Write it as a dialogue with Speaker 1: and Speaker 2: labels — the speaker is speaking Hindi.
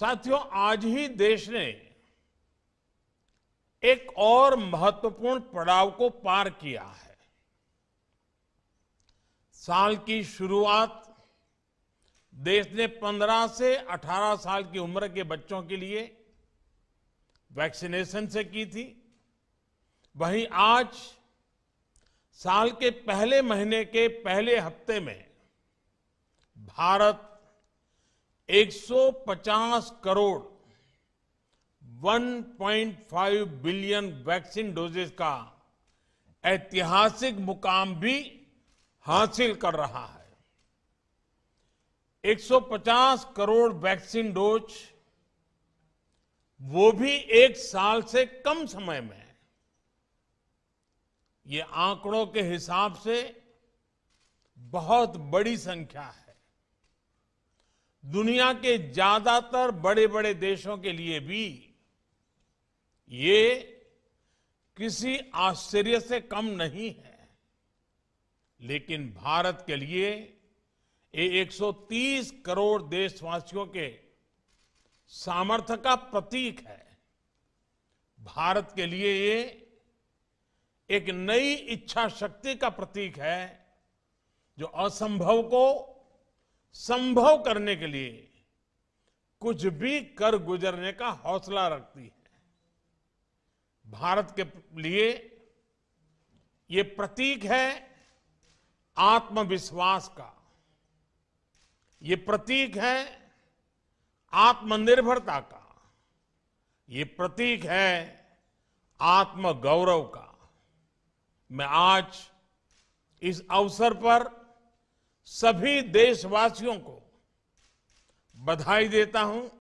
Speaker 1: साथियों आज ही देश ने एक और महत्वपूर्ण पड़ाव को पार किया है साल की शुरुआत देश ने 15 से 18 साल की उम्र के बच्चों के लिए वैक्सीनेशन से की थी वहीं आज साल के पहले महीने के पहले हफ्ते में Bharat 150 crore 1.5 billion vaccine doses का ऐतिहासिक मुकाम भी हासिल कर रहा है 150 करोड़ वैक्सीन डोज वो भी एक साल से कम समय में ये आंकड़ों के हिसाब से बहुत बड़ी संख्या है दुनिया के ज्यादातर बड़े बड़े देशों के लिए भी ये किसी आश्चर्य से कम नहीं है लेकिन भारत के लिए ये 130 करोड़ देशवासियों के सामर्थ्य का प्रतीक है भारत के लिए ये एक नई इच्छा शक्ति का प्रतीक है जो असंभव को संभव करने के लिए कुछ भी कर गुजरने का हौसला रखती है भारत के लिए ये प्रतीक है आत्मविश्वास का ये प्रतीक है आत्मनिर्भरता का ये प्रतीक है आत्मगौरव का मैं आज इस अवसर पर सभी देशवासियों को बधाई देता हूं